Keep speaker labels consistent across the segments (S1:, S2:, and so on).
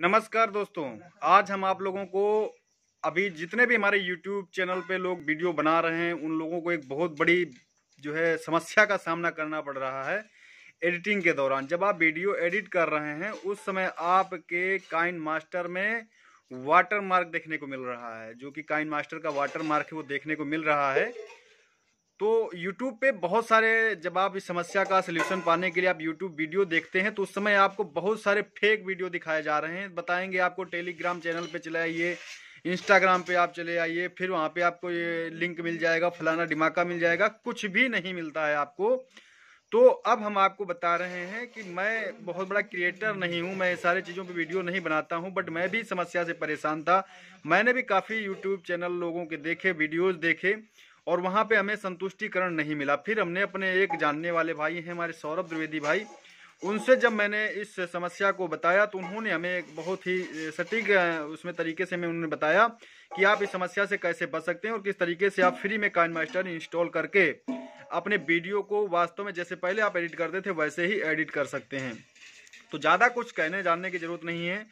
S1: नमस्कार दोस्तों आज हम आप लोगों को अभी जितने भी हमारे YouTube चैनल पे लोग वीडियो बना रहे हैं उन लोगों को एक बहुत बड़ी जो है समस्या का सामना करना पड़ रहा है एडिटिंग के दौरान जब आप वीडियो एडिट कर रहे हैं उस समय आपके काइन मास्टर में वाटर मार्क देखने को मिल रहा है जो कि काइन मास्टर का वाटर मार्क है वो देखने को मिल रहा है तो YouTube पे बहुत सारे जब आप इस समस्या का सलूशन पाने के लिए आप YouTube वीडियो देखते हैं तो उस समय आपको बहुत सारे फेक वीडियो दिखाए जा रहे हैं बताएंगे आपको टेलीग्राम चैनल पे चले आइए इंस्टाग्राम पे आप चले आइए फिर वहाँ पे आपको ये लिंक मिल जाएगा फलाना डिमाका मिल जाएगा कुछ भी नहीं मिलता है आपको तो अब हम आपको बता रहे हैं कि मैं बहुत बड़ा क्रिएटर नहीं हूँ मैं सारी चीज़ों पे वीडियो नहीं बनाता हूँ बट मैं भी समस्या से परेशान था मैंने भी काफ़ी यूट्यूब चैनल लोगों के देखे वीडियोज़ देखे और वहाँ पे हमें संतुष्टिकरण नहीं मिला फिर हमने अपने एक जानने वाले भाई हैं हमारे सौरभ द्विवेदी भाई उनसे जब मैंने इस समस्या को बताया तो उन्होंने हमें एक बहुत ही सटीक उसमें तरीके से हमें उन्होंने बताया कि आप इस समस्या से कैसे बच सकते हैं और किस तरीके से आप फ्री में काइन मास्टर इंस्टॉल करके अपने वीडियो को वास्तव में जैसे पहले आप एडिट करते थे वैसे ही एडिट कर सकते हैं तो ज़्यादा कुछ कहने जानने की ज़रूरत नहीं है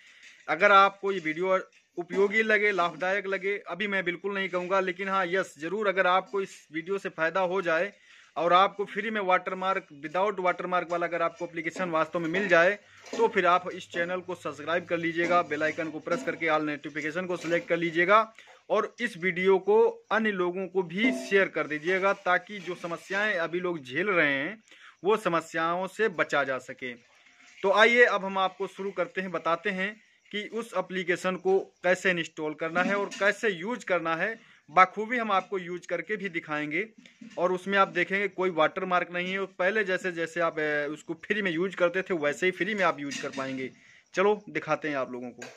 S1: अगर आपको ये वीडियो उपयोगी लगे लाभदायक लगे अभी मैं बिल्कुल नहीं कहूँगा लेकिन हाँ यस ज़रूर अगर आपको इस वीडियो से फ़ायदा हो जाए और आपको फ्री में वाटरमार्क विदाउट वाटरमार्क वाला अगर आपको एप्लीकेशन वास्तव में मिल जाए तो फिर आप इस चैनल को सब्सक्राइब कर लीजिएगा बेल आइकन को प्रेस करके ऑल नोटिफिकेशन को सिलेक्ट कर लीजिएगा और इस वीडियो को अन्य लोगों को भी शेयर कर दीजिएगा ताकि जो समस्याएं अभी लोग झेल रहे हैं वो समस्याओं से बचा जा सके तो आइए अब हम आपको शुरू करते हैं बताते हैं कि उस एप्लीकेशन को कैसे इंस्टॉल करना है और कैसे यूज करना है बाखूबी हम आपको यूज करके भी दिखाएंगे और उसमें आप देखेंगे कोई वाटर मार्क नहीं है पहले जैसे जैसे आप उसको फ्री में यूज करते थे वैसे ही फ्री में आप यूज कर पाएंगे चलो दिखाते हैं आप लोगों को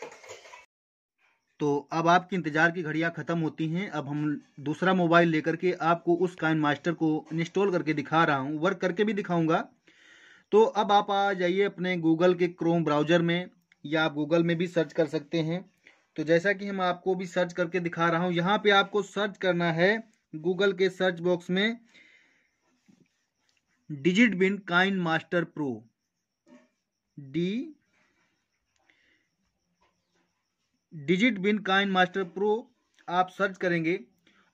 S2: तो अब आपके इंतज़ार की घड़ियाँ ख़त्म होती हैं अब हम दूसरा मोबाइल लेकर के आपको उस काइन मास्टर को इंस्टॉल करके दिखा रहा हूँ वर्क करके भी दिखाऊंगा तो अब आप आ जाइए अपने गूगल के क्रोम ब्राउज़र में या आप गूगल में भी सर्च कर सकते हैं तो जैसा कि हम आपको भी सर्च करके दिखा रहा हूँ यहाँ पे आपको सर्च करना है गूगल के सर्च बॉक्स में digit bin coin master pro डी digit bin coin master pro आप सर्च करेंगे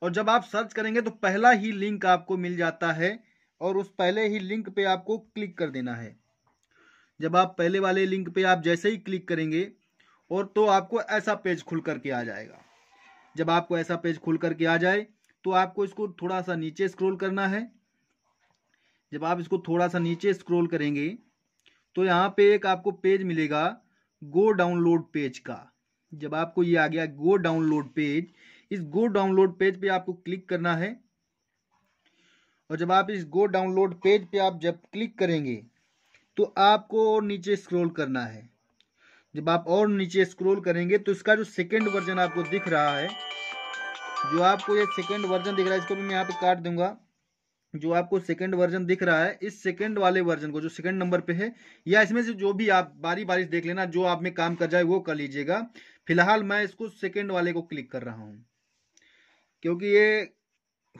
S2: और जब आप सर्च करेंगे तो पहला ही लिंक आपको मिल जाता है और उस पहले ही लिंक पे आपको क्लिक कर देना है जब आप पहले वाले लिंक पे आप जैसे ही क्लिक करेंगे और तो आपको ऐसा पेज खुल करके आ जाएगा जब आपको ऐसा पेज खुल करके आ जाए तो आपको इसको थोड़ा सा नीचे स्क्रॉल करना है जब आप इसको थोड़ा सा नीचे स्क्रॉल करेंगे तो यहाँ पे एक आपको पेज मिलेगा गो डाउनलोड पेज का जब आपको ये आ गया गो डाउनलोड पेज इस गो डाउनलोड पेज पे आपको क्लिक करना है और जब आप इस गो डाउनलोड पेज पे आप जब क्लिक करेंगे तो आपको और नीचे स्क्रॉल करना है जब आप और नीचे स्क्रॉल करेंगे तो इसका जो सेकेंड वर्जन आपको दिख रहा है जो आपको ये सेकेंड वर्जन दिख रहा है इसको भी मैं यहाँ पे काट दूंगा जो आपको सेकेंड वर्जन दिख रहा है इस सेकेंड वाले वर्जन को जो सेकेंड नंबर पे है या इसमें से जो भी आप बारी बारी देख लेना जो आप में काम कर जाए वो कर लीजिएगा फिलहाल मैं इसको सेकेंड वाले को क्लिक कर रहा हूँ क्योंकि ये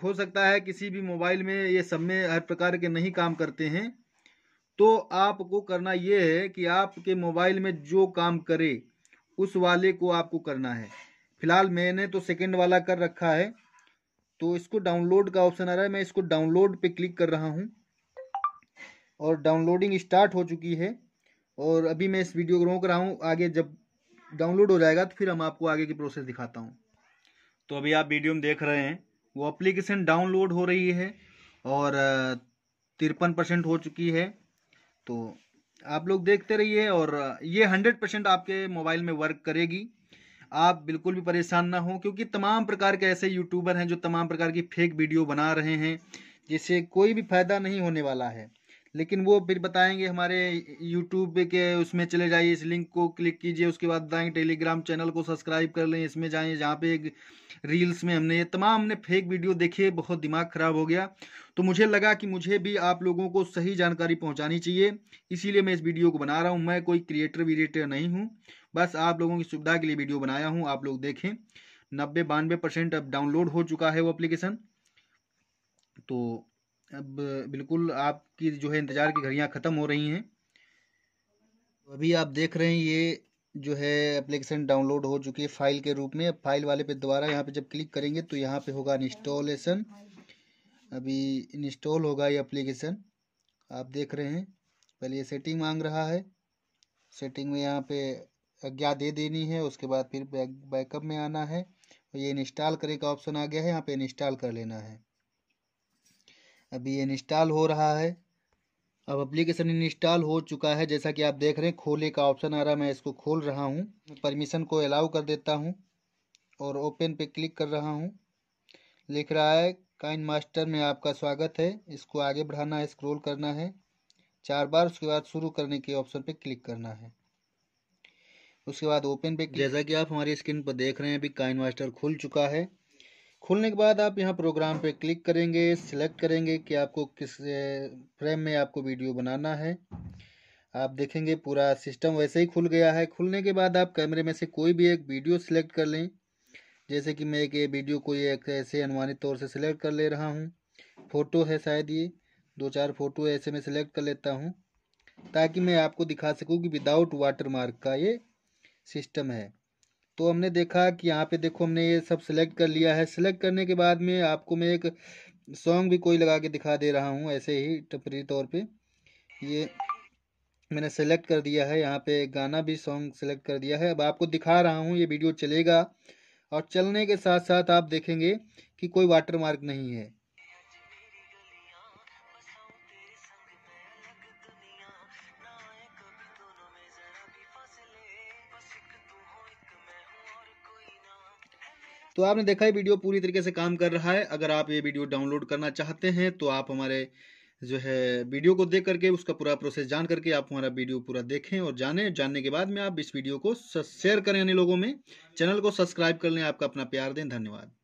S2: हो सकता है किसी भी मोबाइल में ये सब में हर प्रकार के नहीं काम करते हैं तो आपको करना ये है कि आपके मोबाइल में जो काम करे उस वाले को आपको करना है फिलहाल मैंने तो सेकंड वाला कर रखा है तो इसको डाउनलोड का ऑप्शन आ रहा है मैं इसको डाउनलोड पे क्लिक कर रहा हूँ और डाउनलोडिंग स्टार्ट हो चुकी है और अभी मैं इस वीडियो को रोक रहा हूँ आगे जब डाउनलोड हो जाएगा तो फिर हम आपको आगे की प्रोसेस दिखाता हूँ
S1: तो अभी आप वीडियो में देख रहे हैं
S2: वो अप्लीकेशन डाउनलोड हो रही है और तिरपन परसेंट हो चुकी है तो आप लोग देखते रहिए और ये हंड्रेड परसेंट आपके मोबाइल में वर्क करेगी आप बिल्कुल भी परेशान ना हो क्योंकि तमाम प्रकार के ऐसे यूट्यूबर हैं जो तमाम प्रकार की फेक वीडियो बना रहे हैं जिससे कोई भी फायदा नहीं होने वाला है लेकिन वो फिर बताएंगे हमारे यूट्यूब के उसमें चले जाइए इस लिंक को क्लिक कीजिए उसके बाद बताएंगे टेलीग्राम चैनल को सब्सक्राइब कर लें इसमें जाइए जहाँ पे एक रील्स में हमने ये तमाम हमने फेक वीडियो देखे बहुत दिमाग ख़राब हो गया तो मुझे लगा कि मुझे भी आप लोगों को सही जानकारी पहुँचानी चाहिए इसीलिए मैं इस वीडियो को बना रहा हूँ मैं कोई क्रिएटर वीरिएटर नहीं हूँ बस आप लोगों की सुविधा के लिए वीडियो बनाया हूँ आप लोग देखें नब्बे बानवे परसेंट अब डाउनलोड हो चुका है वो एप्लीकेशन तो अब बिल्कुल आपकी जो है इंतज़ार की घड़ियाँ ख़त्म हो रही हैं तो अभी आप देख रहे हैं ये जो है एप्लीकेशन डाउनलोड हो चुकी है फाइल के रूप में अब फाइल वाले पे दोबारा यहाँ पे जब क्लिक करेंगे तो यहाँ पे होगा इंस्टॉलेशन अभी इंस्टॉल होगा ये एप्लीकेशन आप देख रहे हैं पहले ये सेटिंग मांग रहा है सेटिंग में यहाँ पे आज्ञा दे देनी है उसके बाद फिर बैकअप में आना है ये इंस्टॉल करे का ऑप्शन आ गया है यहाँ पे इंस्टॉल कर लेना है अभी ये इंस्टॉल हो रहा है अब एप्लीकेशन इंस्टॉल हो चुका है जैसा कि आप देख रहे हैं खोले का ऑप्शन आ रहा है मैं इसको खोल रहा हूँ परमिशन को अलाउ कर देता हूँ और ओपन पे क्लिक कर रहा हूँ लिख रहा है काइन मास्टर में आपका स्वागत है इसको आगे बढ़ाना है स्क्रोल करना है चार बार उसके बाद शुरू करने के ऑप्शन पर क्लिक करना है उसके बाद ओपन पे जैसा कि आप हमारी स्क्रीन पर देख रहे हैं अभी काइन मास्टर खुल चुका है खुलने के बाद आप यहाँ प्रोग्राम पे क्लिक करेंगे सिलेक्ट करेंगे कि आपको किस फ्रेम में आपको वीडियो बनाना है आप देखेंगे पूरा सिस्टम वैसे ही खुल गया है खुलने के बाद आप कैमरे में से कोई भी एक वीडियो सिलेक्ट कर लें जैसे कि मैं एक ये वीडियो को एक ऐसे अनुमानित तौर से सिलेक्ट कर ले रहा हूँ फ़ोटो है शायद ये दो चार फ़ोटो ऐसे में सिलेक्ट कर लेता हूँ ताकि मैं आपको दिखा सकूँ कि विदाउट वाटर मार्क का ये सिस्टम है तो हमने देखा कि यहाँ पे देखो हमने ये सब सिलेक्ट कर लिया है सिलेक्ट करने के बाद में आपको मैं एक सॉन्ग भी कोई लगा के दिखा दे रहा हूँ ऐसे ही टपरी तौर पे ये मैंने सेलेक्ट कर दिया है यहाँ पे गाना भी सॉन्ग सेलेक्ट कर दिया है अब आपको दिखा रहा हूँ ये वीडियो चलेगा और चलने के साथ साथ आप देखेंगे कि कोई वाटर मार्क नहीं है तो आपने देखा ये वीडियो पूरी तरीके से काम कर रहा है अगर आप ये वीडियो डाउनलोड करना चाहते हैं तो आप हमारे जो है वीडियो को देख करके उसका पूरा प्रोसेस जान करके आप हमारा वीडियो पूरा देखें और जानें जानने के बाद में आप इस वीडियो को शेयर करें अन्य लोगों में चैनल को सब्सक्राइब कर लें आपका अपना प्यार दें धन्यवाद